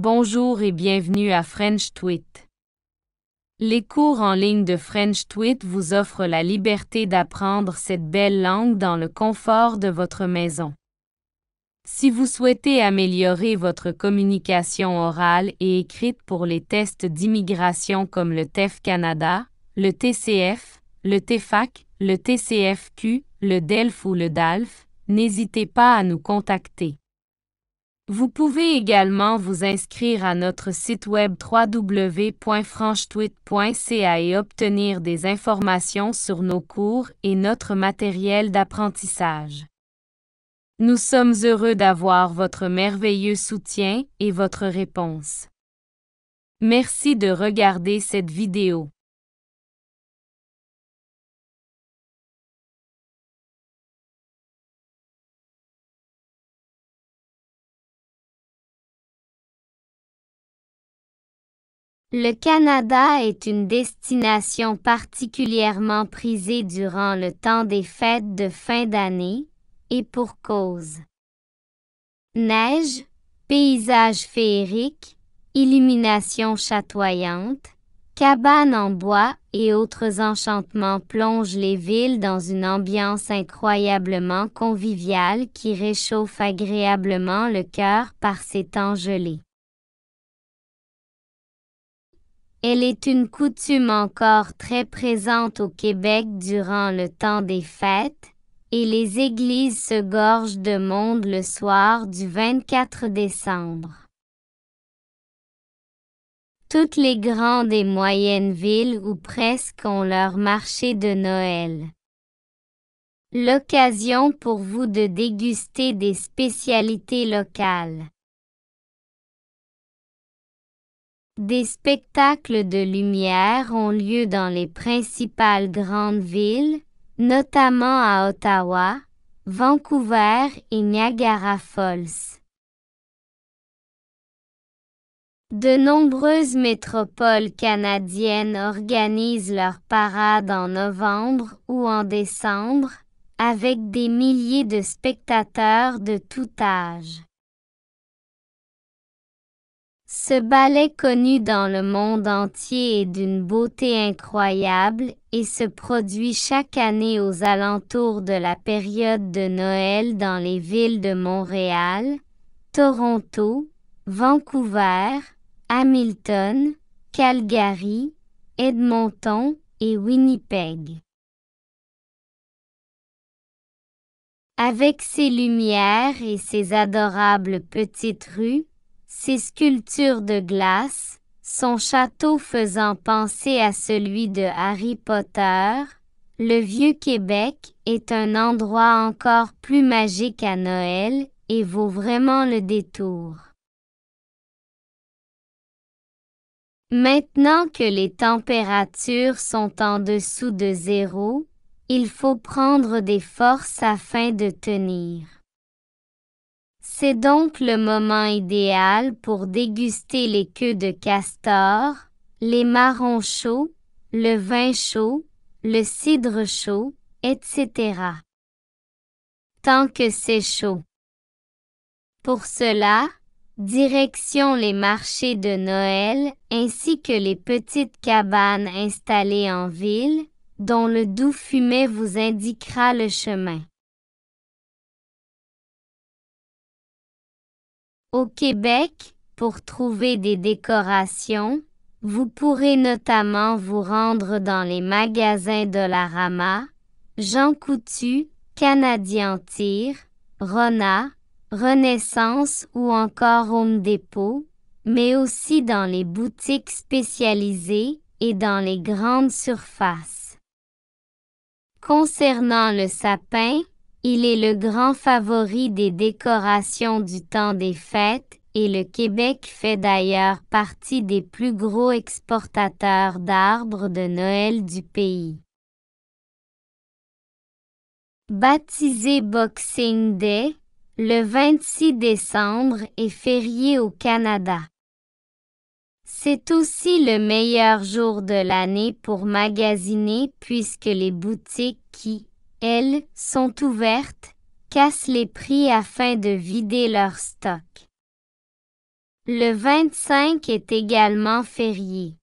Bonjour et bienvenue à French Tweet. Les cours en ligne de French vous offrent la liberté d'apprendre cette belle langue dans le confort de votre maison. Si vous souhaitez améliorer votre communication orale et écrite pour les tests d'immigration comme le TEF Canada, le TCF, le TEFAC, le TCFQ, le DELF ou le DALF, n'hésitez pas à nous contacter. Vous pouvez également vous inscrire à notre site web www.franchetweet.ca et obtenir des informations sur nos cours et notre matériel d'apprentissage. Nous sommes heureux d'avoir votre merveilleux soutien et votre réponse. Merci de regarder cette vidéo. Le Canada est une destination particulièrement prisée durant le temps des fêtes de fin d'année, et pour cause. Neige, paysages féeriques, illumination chatoyante, cabanes en bois et autres enchantements plongent les villes dans une ambiance incroyablement conviviale qui réchauffe agréablement le cœur par ces temps gelés. Elle est une coutume encore très présente au Québec durant le temps des fêtes, et les églises se gorgent de monde le soir du 24 décembre. Toutes les grandes et moyennes villes ou presque ont leur marché de Noël. L'occasion pour vous de déguster des spécialités locales. Des spectacles de lumière ont lieu dans les principales grandes villes, notamment à Ottawa, Vancouver et Niagara Falls. De nombreuses métropoles canadiennes organisent leurs parades en novembre ou en décembre, avec des milliers de spectateurs de tout âge. Ce ballet connu dans le monde entier est d'une beauté incroyable et se produit chaque année aux alentours de la période de Noël dans les villes de Montréal, Toronto, Vancouver, Hamilton, Calgary, Edmonton et Winnipeg. Avec ses lumières et ses adorables petites rues, ses sculptures de glace, son château faisant penser à celui de Harry Potter, le vieux Québec est un endroit encore plus magique à Noël et vaut vraiment le détour. Maintenant que les températures sont en dessous de zéro, il faut prendre des forces afin de tenir. C'est donc le moment idéal pour déguster les queues de castor, les marrons chauds, le vin chaud, le cidre chaud, etc. Tant que c'est chaud. Pour cela, direction les marchés de Noël ainsi que les petites cabanes installées en ville, dont le doux fumet vous indiquera le chemin. Au Québec, pour trouver des décorations, vous pourrez notamment vous rendre dans les magasins de la Rama, Jean Coutu, Canadien Tir, Rona, Renaissance ou encore Home Depot, mais aussi dans les boutiques spécialisées et dans les grandes surfaces. Concernant le sapin, il est le grand favori des décorations du temps des fêtes, et le Québec fait d'ailleurs partie des plus gros exportateurs d'arbres de Noël du pays. Baptisé Boxing Day, le 26 décembre est férié au Canada. C'est aussi le meilleur jour de l'année pour magasiner puisque les boutiques qui elles, sont ouvertes, cassent les prix afin de vider leur stock. Le 25 est également férié.